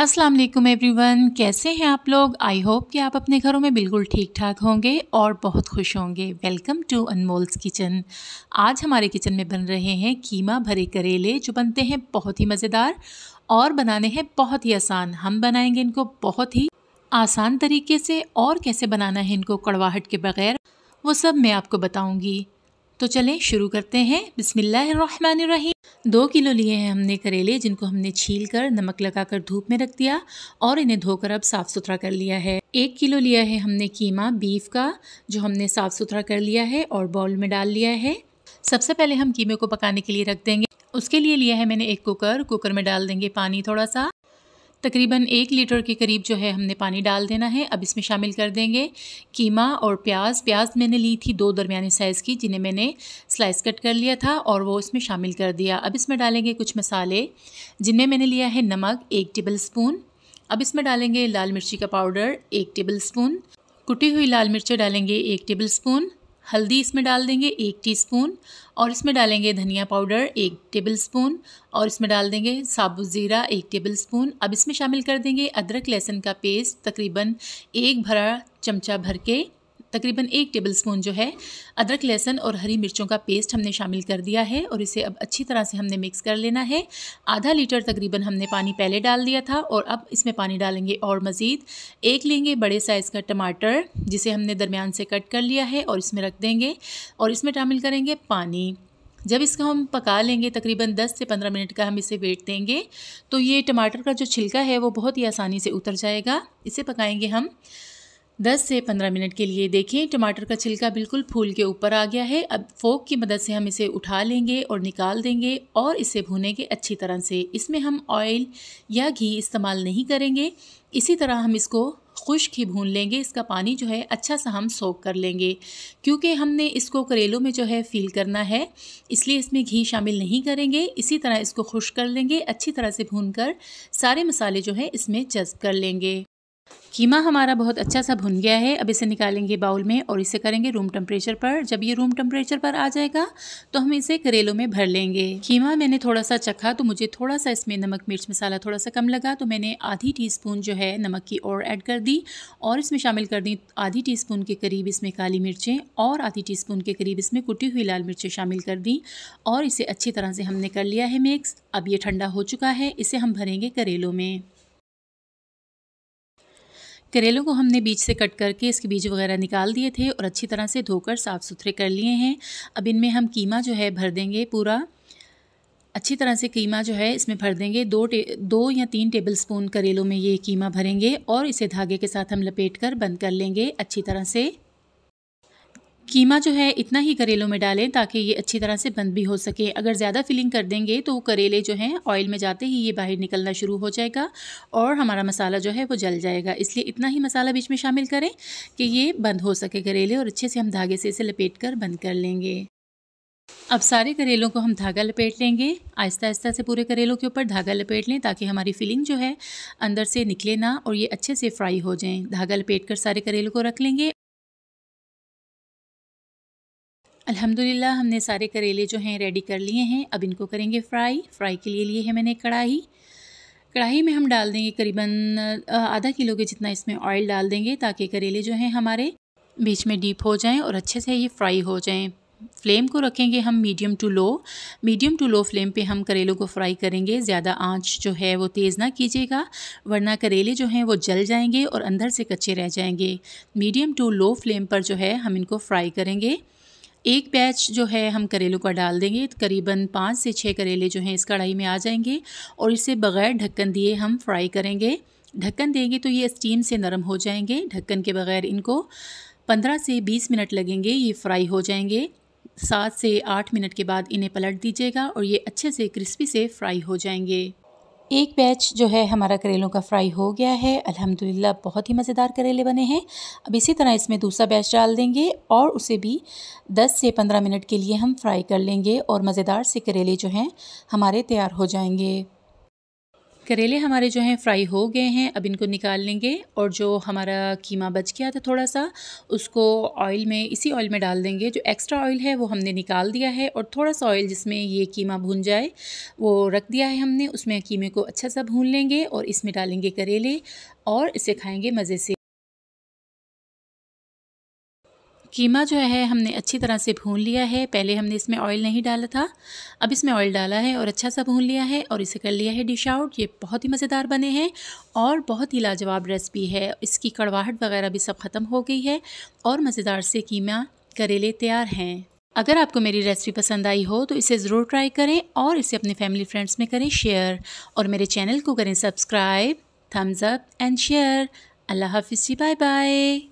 अस्सलाम वालेकुम एवरीवन कैसे हैं आप लोग आई होप कि आप अपने घरों में बिल्कुल ठीक ठाक होंगे और बहुत खुश होंगे वेलकम टू अनमोल्स किचन आज हमारे किचन में बन रहे हैं कीमा भरे करेले जो बनते हैं बहुत ही मज़ेदार और बनाने हैं बहुत ही आसान हम बनाएंगे इनको बहुत ही आसान तरीके से और कैसे बनाना है इनको कड़वाहट के बगैर वो सब मैं आपको बताऊँगी तो चलें शुरू करते हैं बिसमीम दो किलो लिए हैं हमने करेले जिनको हमने छील कर नमक लगाकर धूप में रख दिया और इन्हें धोकर अब साफ़ सुथरा कर लिया है एक किलो लिया है हमने कीमा बीफ का जो हमने साफ़ सुथरा कर लिया है और बॉल में डाल लिया है सबसे पहले हम कीमे को पकाने के लिए रख देंगे उसके लिए लिया है मैंने एक कुकर कुकर में डाल देंगे पानी थोड़ा सा तकरीबन एक लीटर के करीब जो है हमने पानी डाल देना है अब इसमें शामिल कर देंगे कीमा और प्याज प्याज मैंने ली थी दो दरमिया साइज़ की जिन्हें मैंने स्लाइस कट कर लिया था और वो इसमें शामिल कर दिया अब इसमें डालेंगे कुछ मसाले जिनमें मैंने लिया है नमक एक टेबल स्पून अब इसमें डालेंगे लाल मिर्ची का पाउडर एक टेबल स्पून कुटी हुई लाल मिर्चें डालेंगे एक टेबल स्पून हल्दी इसमें डाल देंगे एक टीस्पून और इसमें डालेंगे धनिया पाउडर एक टेबल स्पून और इसमें डाल देंगे साबुत ज़ीरा एक टेबल स्पून अब इसमें शामिल कर देंगे अदरक लहसुन का पेस्ट तकरीबन एक भरा चमचा भर के तकरीबन एक टेबल स्पून जो है अदरक लहसुन और हरी मिर्चों का पेस्ट हमने शामिल कर दिया है और इसे अब अच्छी तरह से हमने मिक्स कर लेना है आधा लीटर तकरीबन हमने पानी पहले डाल दिया था और अब इसमें पानी डालेंगे और मज़ीद एक लेंगे बड़े साइज़ का टमाटर जिसे हमने दरमियान से कट कर लिया है और इसमें रख देंगे और इसमें शामिल करेंगे पानी जब इसका हम पका लेंगे तकरीबन 10 से 15 मिनट का हम इसे वेट देंगे तो ये टमाटर का जो छिलका है वो बहुत ही आसानी से उतर जाएगा इसे पकाएंगे हम 10 से 15 मिनट के लिए देखें टमाटर का छिलका बिल्कुल फूल के ऊपर आ गया है अब फोक की मदद से हम इसे उठा लेंगे और निकाल देंगे और इसे भूनेंगे अच्छी तरह से इसमें हम ऑयल या घी इस्तेमाल नहीं करेंगे इसी तरह हम इसको खुश्क ही भून लेंगे इसका पानी जो है अच्छा सा हम सोख कर लेंगे क्योंकि हमने इसको करेलों में जो है फील करना है इसलिए इसमें घी शामिल नहीं करेंगे इसी तरह इसको खुश कर लेंगे अच्छी तरह से भून कर सारे मसाले जो है इसमें जज्ब कर लेंगे कीमा हमारा बहुत अच्छा सा भुन गया है अब इसे निकालेंगे बाउल में और इसे करेंगे रूम टेम्परेचर पर जब ये रूम टेम्परेचर पर आ जाएगा तो हम इसे करेलों में भर लेंगे कीमा मैंने थोड़ा सा चखा तो मुझे थोड़ा सा इसमें नमक मिर्च मसाला थोड़ा सा कम लगा तो मैंने आधी टी स्पून जो है नमक की और ऐड कर दी और इसमें शामिल कर दी आधी टी स्पून के करीब इसमें काली मिर्चें और आधी टी स्पून के करीब इसमें कुटी हुई लाल मिर्चें शामिल कर दी और इसे अच्छी तरह से हमने कर लिया है मिक्स अब ये ठंडा हो चुका है इसे हम भरेंगे करेलों में करेलों को हमने बीज से कट करके इसके बीज वगैरह निकाल दिए थे और अच्छी तरह से धोकर साफ़ सुथरे कर लिए हैं अब इनमें हम कीमा जो है भर देंगे पूरा अच्छी तरह से कीमा जो है इसमें भर देंगे दो दो या तीन टेबल स्पून करेलों में ये कीमा भरेंगे और इसे धागे के साथ हम लपेट कर बंद कर लेंगे अच्छी तरह से कीमा जो है इतना ही करेलों में डालें ताकि ये अच्छी तरह से बंद भी हो सके अगर ज़्यादा फिलिंग कर देंगे तो करेले जो हैं ऑयल में जाते ही ये बाहर निकलना शुरू हो जाएगा और हमारा मसाला जो है वो जल जाएगा इसलिए इतना ही मसाला बीच में शामिल करें कि ये बंद हो सके करेले और अच्छे से हम धागे से इसे लपेट कर बंद कर लेंगे अब सारे करेलों को हम धागा लपेट लेंगे आहिस्ता आहिस्ता से पूरे करेलों के ऊपर धागा लपेट लें ताकि हमारी फिलिंग जो है अंदर से निकले ना और ये अच्छे से फ्राई हो जाएं धागा लपेट कर सारे करेलों को रख लेंगे अल्हम्दुलिल्लाह हमने सारे करेले जो हैं रेडी कर लिए हैं अब इनको करेंगे फ्राई फ्राई के लिए लिए है मैंने कढ़ाई कढ़ाई में हम डाल देंगे करीबन आधा किलो के जितना इसमें ऑयल डाल देंगे ताकि करेले जो हैं हमारे बीच में डीप हो जाएं और अच्छे से ये फ्राई हो जाएं फ्लेम को रखेंगे हम medium to low medium to low flame पे हम करेलों को फ्राई करेंगे ज़्यादा आंच जो है वो तेज़ ना कीजिएगा वरना करेले जो हैं वो जल जाएंगे और अंदर से कच्चे रह जाएंगे मीडियम टू लो फ्लेम पर जो है हम इनको फ्राई करेंगे एक बैच जो है हम करेलों का डाल देंगे तो करीबन पाँच से छः करेले जो हैं इस कढ़ाई में आ जाएंगे और इसे बग़ैर ढक्कन दिए हम फ्राई करेंगे ढक्कन देंगे तो ये स्टीम से नरम हो जाएंगे ढक्कन के बग़ैर इनको पंद्रह से बीस मिनट लगेंगे ये फ्राई हो जाएंगे सात से आठ मिनट के बाद इन्हें पलट दीजिएगा और ये अच्छे से क्रिस्पी से फ्राई हो जाएंगे एक बैच जो है हमारा करेलों का फ्राई हो गया है अल्हम्दुलिल्लाह बहुत ही मज़ेदार करेले बने हैं अब इसी तरह इसमें दूसरा बैच डाल देंगे और उसे भी 10 से 15 मिनट के लिए हम फ्राई कर लेंगे और मज़ेदार से करेले जो हैं हमारे तैयार हो जाएंगे करेले हमारे जो हैं फ्राई हो गए हैं अब इनको निकाल लेंगे और जो हमारा कीमा बच गया था थोड़ा सा उसको ऑयल में इसी ऑयल में डाल देंगे जो एक्स्ट्रा ऑयल है वो हमने निकाल दिया है और थोड़ा सा ऑयल जिसमें ये कीमा भून जाए वो रख दिया है हमने उसमें कीमे को अच्छा सा भून लेंगे और इसमें डालेंगे करेले और इसे खाएँगे मज़े से कीमा जो है हमने अच्छी तरह से भून लिया है पहले हमने इसमें ऑयल नहीं डाला था अब इसमें ऑयल डाला है और अच्छा सा भून लिया है और इसे कर लिया है डिश आउट ये बहुत ही मज़ेदार बने हैं और बहुत ही लाजवाब रेसिपी है इसकी कड़वाहट वगैरह भी सब ख़त्म हो गई है और मज़ेदार से कीमा करेले तैयार हैं अगर आपको मेरी रेसिपी पसंद आई हो तो इसे ज़रूर ट्राई करें और इसे अपने फैमिली फ्रेंड्स में करें शेयर और मेरे चैनल को करें subscribe thumbs up and share अल्लाह हाफिज़ बाय बाय